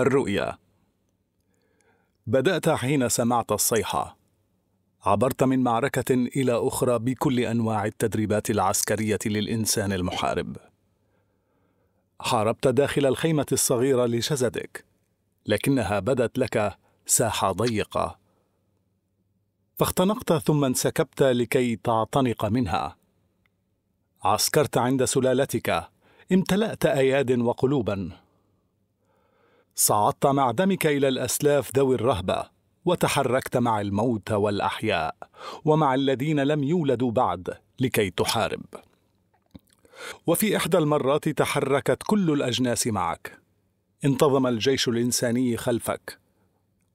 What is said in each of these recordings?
الرؤيا بدات حين سمعت الصيحه عبرت من معركه الى اخرى بكل انواع التدريبات العسكريه للانسان المحارب حاربت داخل الخيمه الصغيره لجسدك لكنها بدت لك ساحه ضيقه فاختنقت ثم انسكبت لكي تعتنق منها عسكرت عند سلالتك امتلات اياد وقلوبا صعدت مع دمك إلى الأسلاف ذوي الرهبة وتحركت مع الموت والأحياء ومع الذين لم يولدوا بعد لكي تحارب وفي إحدى المرات تحركت كل الأجناس معك انتظم الجيش الإنساني خلفك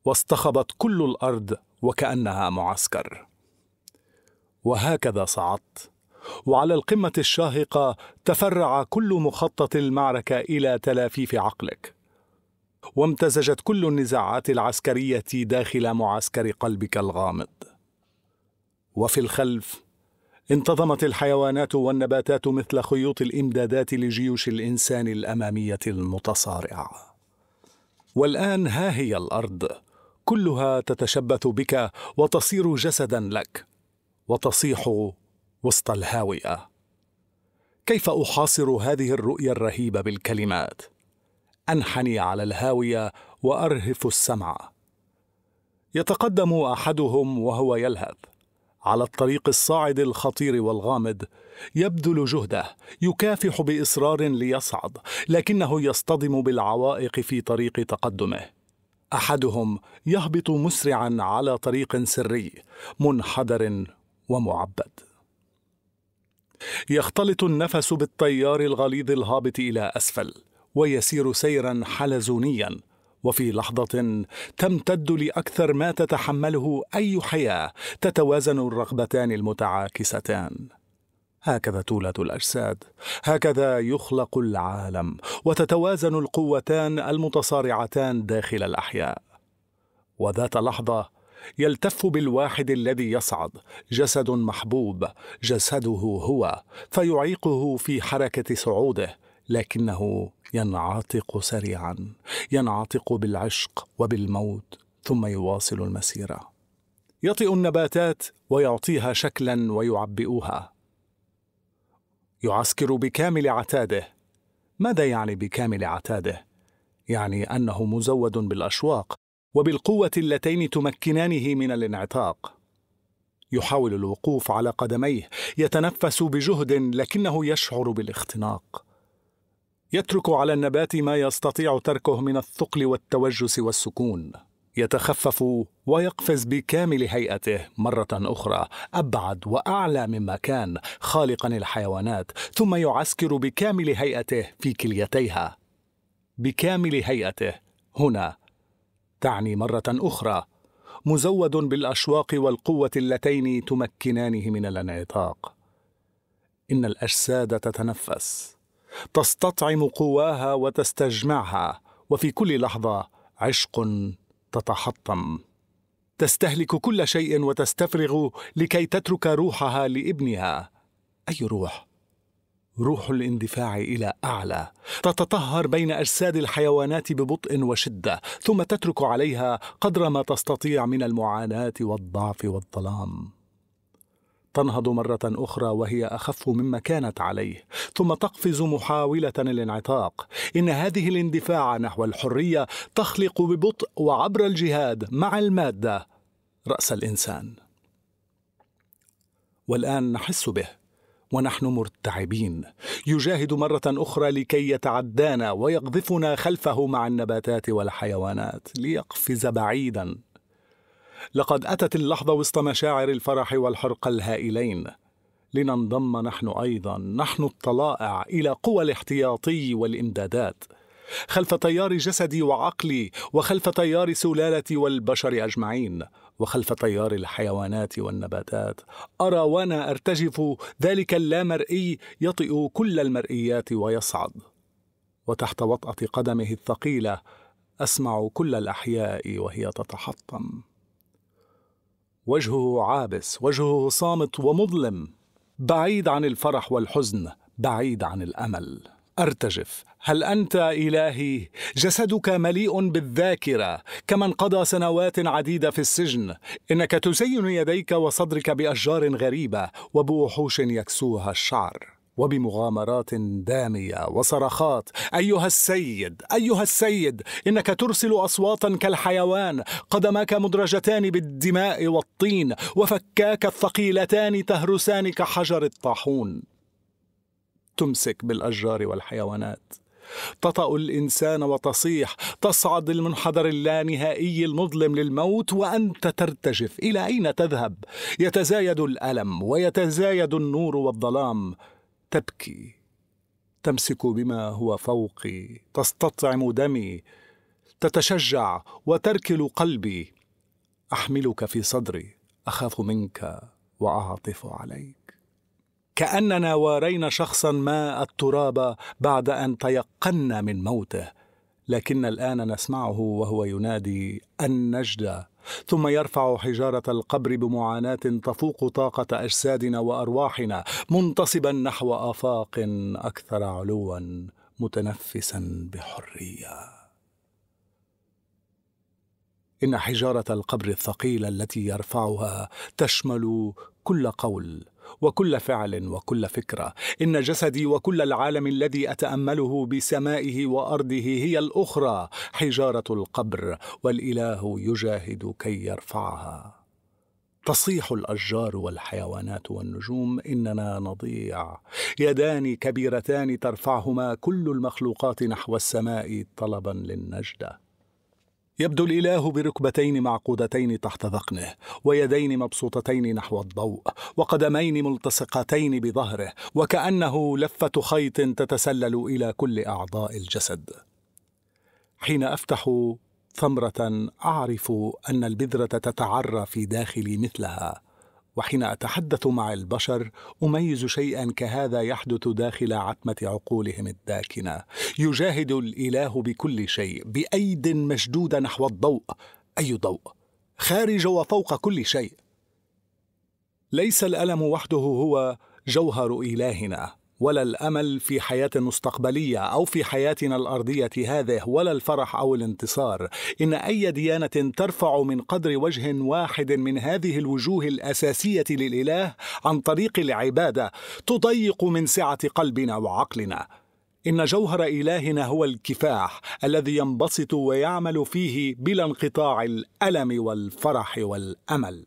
واصطخبت كل الأرض وكأنها معسكر وهكذا صعدت وعلى القمة الشاهقة تفرع كل مخطط المعركة إلى تلافيف عقلك وامتزجت كل النزاعات العسكرية داخل معسكر قلبك الغامض. وفي الخلف انتظمت الحيوانات والنباتات مثل خيوط الامدادات لجيوش الانسان الاماميه المتصارعه والان ها هي الارض كلها تتشبث بك وتصير جسدا لك وتصيح وسط الهاويه كيف احاصر هذه الرؤيه الرهيبه بالكلمات انحني على الهاويه وارهف السمع يتقدم احدهم وهو يلهث على الطريق الصاعد الخطير والغامض يبذل جهده يكافح باصرار ليصعد لكنه يصطدم بالعوائق في طريق تقدمه احدهم يهبط مسرعا على طريق سري منحدر ومعبد يختلط النفس بالتيار الغليظ الهابط الى اسفل ويسير سيرا حلزونيا وفي لحظة تمتد لأكثر ما تتحمله أي حياة تتوازن الرغبتان المتعاكستان. هكذا تولد الأجساد، هكذا يخلق العالم، وتتوازن القوتان المتصارعتان داخل الأحياء. وذات لحظة يلتف بالواحد الذي يصعد جسد محبوب جسده هو فيعيقه في حركة صعوده لكنه ينعتق سريعا ينعتق بالعشق وبالموت ثم يواصل المسيره يطئ النباتات ويعطيها شكلا ويعبئها يعسكر بكامل عتاده ماذا يعني بكامل عتاده يعني انه مزود بالاشواق وبالقوه اللتين تمكنانه من الانعتاق يحاول الوقوف على قدميه يتنفس بجهد لكنه يشعر بالاختناق يترك على النبات ما يستطيع تركه من الثقل والتوجس والسكون يتخفف ويقفز بكامل هيئته مرة أخرى أبعد وأعلى مما كان خالقا الحيوانات ثم يعسكر بكامل هيئته في كليتيها بكامل هيئته هنا تعني مرة أخرى مزود بالأشواق والقوة اللتين تمكنانه من الانعطاق إن الأجساد تتنفس تستطعم قواها وتستجمعها وفي كل لحظه عشق تتحطم تستهلك كل شيء وتستفرغ لكي تترك روحها لابنها اي روح روح الاندفاع الى اعلى تتطهر بين اجساد الحيوانات ببطء وشده ثم تترك عليها قدر ما تستطيع من المعاناه والضعف والظلام تنهض مرة أخرى وهي أخف مما كانت عليه ثم تقفز محاولة الانعتاق. إن هذه الاندفاع نحو الحرية تخلق ببطء وعبر الجهاد مع المادة رأس الإنسان والآن نحس به ونحن مرتعبين يجاهد مرة أخرى لكي يتعدانا ويقذفنا خلفه مع النباتات والحيوانات ليقفز بعيدا لقد أتت اللحظة وسط مشاعر الفرح والحرق الهائلين لننضم نحن أيضا نحن الطلائع إلى قوى الاحتياطي والإمدادات خلف تيار جسدي وعقلي وخلف تيار سلالتي والبشر أجمعين وخلف تيار الحيوانات والنباتات أرى وأنا أرتجف ذلك اللامرئي يطئ كل المرئيات ويصعد وتحت وطأة قدمه الثقيلة أسمع كل الأحياء وهي تتحطم وجهه عابس وجهه صامت ومظلم بعيد عن الفرح والحزن بعيد عن الامل ارتجف هل انت الهي جسدك مليء بالذاكره كمن قضى سنوات عديده في السجن انك تزين يديك وصدرك باشجار غريبه وبوحوش يكسوها الشعر وبمغامرات داميه وصرخات ايها السيد ايها السيد انك ترسل اصواتا كالحيوان قدماك مدرجتان بالدماء والطين وفكاك الثقيلتان تهرسان كحجر الطاحون تمسك بالاشجار والحيوانات تطأ الإنسان وتصيح تصعد المنحدر اللانهائي المظلم للموت وأنت ترتجف إلى أين تذهب؟ يتزايد الألم ويتزايد النور والظلام تبكي تمسك بما هو فوقي تستطعم دمي تتشجع وتركل قلبي احملك في صدري اخاف منك واعطف عليك كاننا وارينا شخصا ما التراب بعد ان تيقنا من موته لكن الان نسمعه وهو ينادي النجده ثم يرفع حجارة القبر بمعاناة تفوق طاقة أجسادنا وأرواحنا منتصبا نحو آفاق أكثر علوا متنفسا بحريه ان حجاره القبر الثقيله التي يرفعها تشمل كل قول وكل فعل وكل فكره ان جسدي وكل العالم الذي اتامله بسمائه وارضه هي الاخرى حجاره القبر والاله يجاهد كي يرفعها تصيح الاشجار والحيوانات والنجوم اننا نضيع يدان كبيرتان ترفعهما كل المخلوقات نحو السماء طلبا للنجده يبدو الإله بركبتين معقودتين تحت ذقنه ويدين مبسوطتين نحو الضوء وقدمين ملتصقتين بظهره وكأنه لفة خيط تتسلل إلى كل أعضاء الجسد حين أفتح ثمرة أعرف أن البذرة تتعرى في داخلي مثلها وحين اتحدث مع البشر اميز شيئا كهذا يحدث داخل عتمه عقولهم الداكنه يجاهد الاله بكل شيء بايد مشدوده نحو الضوء اي ضوء خارج وفوق كل شيء ليس الالم وحده هو جوهر الهنا ولا الامل في حياه مستقبليه او في حياتنا الارضيه هذه ولا الفرح او الانتصار ان اي ديانه ترفع من قدر وجه واحد من هذه الوجوه الاساسيه للاله عن طريق العباده تضيق من سعه قلبنا وعقلنا ان جوهر الهنا هو الكفاح الذي ينبسط ويعمل فيه بلا انقطاع الالم والفرح والامل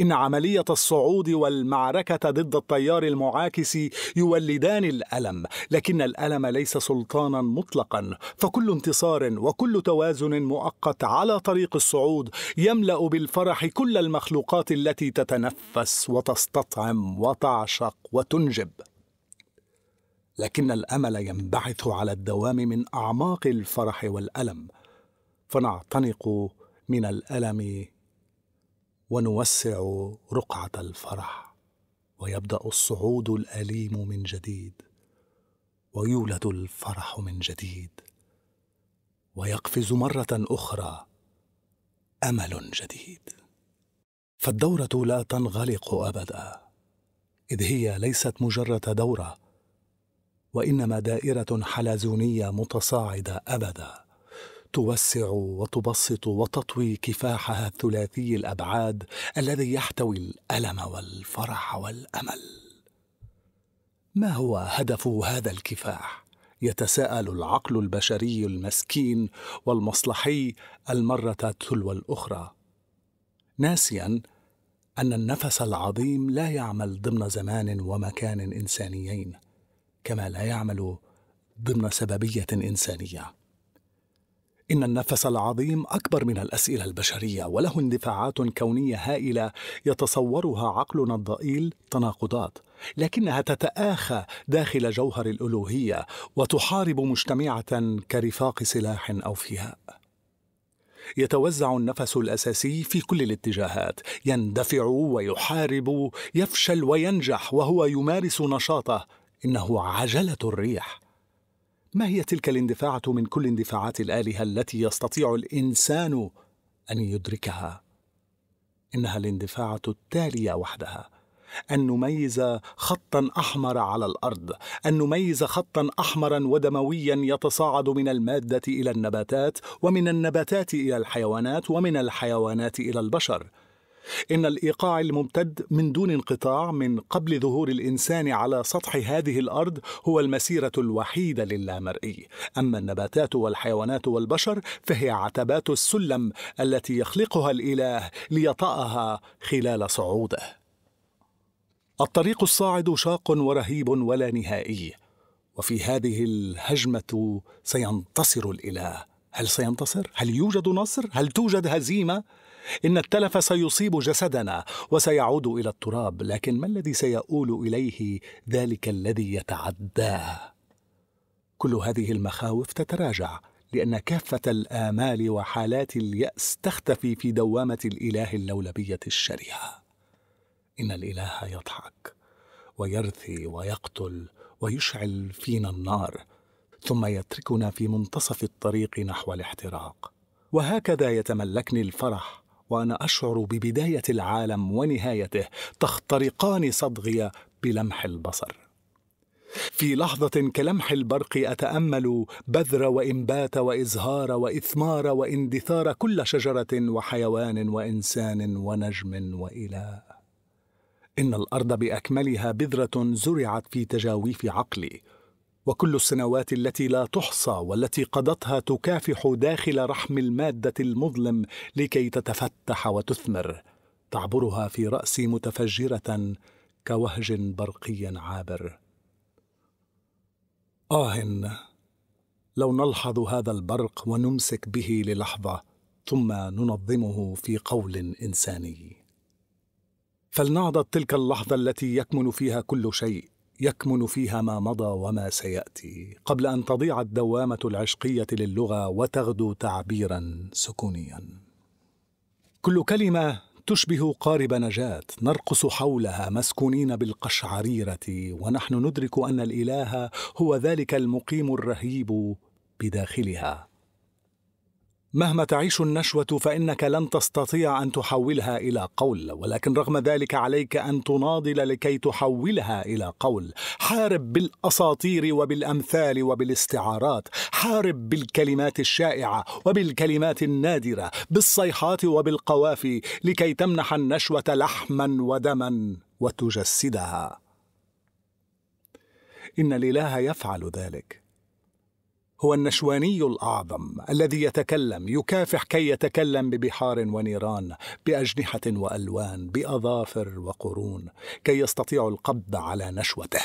إن عملية الصعود والمعركة ضد التيار المعاكس يولدان الألم، لكن الألم ليس سلطانا مطلقا، فكل انتصار وكل توازن مؤقت على طريق الصعود يملأ بالفرح كل المخلوقات التي تتنفس وتستطعم وتعشق وتنجب. لكن الامل ينبعث على الدوام من اعماق الفرح والالم فنعتنق من الالم ونوسع رقعه الفرح ويبدا الصعود الاليم من جديد ويولد الفرح من جديد ويقفز مره اخرى امل جديد فالدوره لا تنغلق ابدا اذ هي ليست مجرد دوره وانما دائره حلزونيه متصاعده ابدا توسع وتبسط وتطوي كفاحها الثلاثي الابعاد الذي يحتوي الالم والفرح والامل ما هو هدف هذا الكفاح يتساءل العقل البشري المسكين والمصلحي المره تلو الاخرى ناسيا ان النفس العظيم لا يعمل ضمن زمان ومكان انسانيين كما لا يعمل ضمن سببيه انسانيه إن النفس العظيم أكبر من الأسئلة البشرية وله اندفاعات كونية هائلة يتصورها عقلنا الضئيل تناقضات لكنها تتآخى داخل جوهر الألوهية وتحارب مجتمعة كرفاق سلاح أو فيهاء يتوزع النفس الاساسي في كل الاتجاهات يندفع ويحارب يفشل وينجح وهو يمارس نشاطه انه عجله الريح ما هي تلك الاندفاعة من كل اندفاعات الآلهة التي يستطيع الإنسان أن يدركها؟ إنها الاندفاعة التالية وحدها أن نميز خطا أحمر على الأرض أن نميز خطا أحمرا ودمويا يتصاعد من المادة إلى النباتات ومن النباتات إلى الحيوانات ومن الحيوانات إلى البشر إن الإيقاع الممتد من دون انقطاع من قبل ظهور الإنسان على سطح هذه الأرض هو المسيرة الوحيدة للامرئي أما النباتات والحيوانات والبشر فهي عتبات السلم التي يخلقها الإله ليطأها خلال صعوده الطريق الصاعد شاق ورهيب ولا نهائي وفي هذه الهجمة سينتصر الإله هل سينتصر؟ هل يوجد نصر؟ هل توجد هزيمة؟ إن التلف سيصيب جسدنا وسيعود إلى التراب، لكن ما الذي سيؤول إليه ذلك الذي يتعداه؟ كل هذه المخاوف تتراجع لأن كافة الآمال وحالات اليأس تختفي في دوامة الإله اللولبية الشرهة. إن الإله يضحك ويرثي ويقتل ويشعل فينا النار ثم يتركنا في منتصف الطريق نحو الاحتراق وهكذا يتملكني الفرح وانا اشعر ببدايه العالم ونهايته تخترقان صدغي بلمح البصر في لحظه كلمح البرق اتامل بذر وانبات وازهار واثمار واندثار كل شجره وحيوان وانسان ونجم واله ان الارض باكملها بذره زرعت في تجاويف عقلي وكل السنوات التي لا تحصى والتي قضتها تكافح داخل رحم الماده المظلم لكي تتفتح وتثمر تعبرها في راسي متفجره كوهج برقي عابر اه لو نلحظ هذا البرق ونمسك به للحظه ثم ننظمه في قول انساني فلنعضد تلك اللحظه التي يكمن فيها كل شيء يكمن فيها ما مضى وما سياتي قبل ان تضيع الدوامه العشقيه للغه وتغدو تعبيرا سكونيا كل كلمه تشبه قارب نجاه نرقص حولها مسكونين بالقشعريره ونحن ندرك ان الاله هو ذلك المقيم الرهيب بداخلها مهما تعيش النشوة فإنك لن تستطيع أن تحولها إلى قول، ولكن رغم ذلك عليك أن تناضل لكي تحولها إلى قول. حارب بالأساطير وبالأمثال وبالاستعارات، حارب بالكلمات الشائعة وبالكلمات النادرة، بالصيحات وبالقوافي لكي تمنح النشوة لحما ودما وتجسدها. إن الإله يفعل ذلك. هو النشواني الأعظم الذي يتكلم يكافح كي يتكلم ببحار ونيران بأجنحة وألوان بأظافر وقرون كي يستطيع القبض على نشوته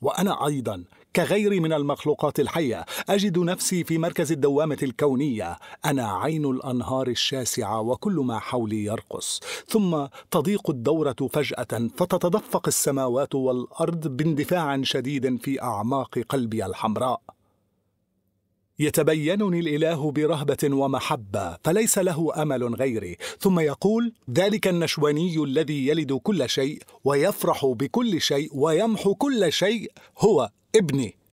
وأنا أيضا كغيري من المخلوقات الحية أجد نفسي في مركز الدوامة الكونية أنا عين الأنهار الشاسعة وكل ما حولي يرقص ثم تضيق الدورة فجأة فتتدفق السماوات والأرض باندفاع شديد في أعماق قلبي الحمراء يتبينني الاله برهبه ومحبه فليس له امل غيري ثم يقول ذلك النشواني الذي يلد كل شيء ويفرح بكل شيء ويمحو كل شيء هو ابني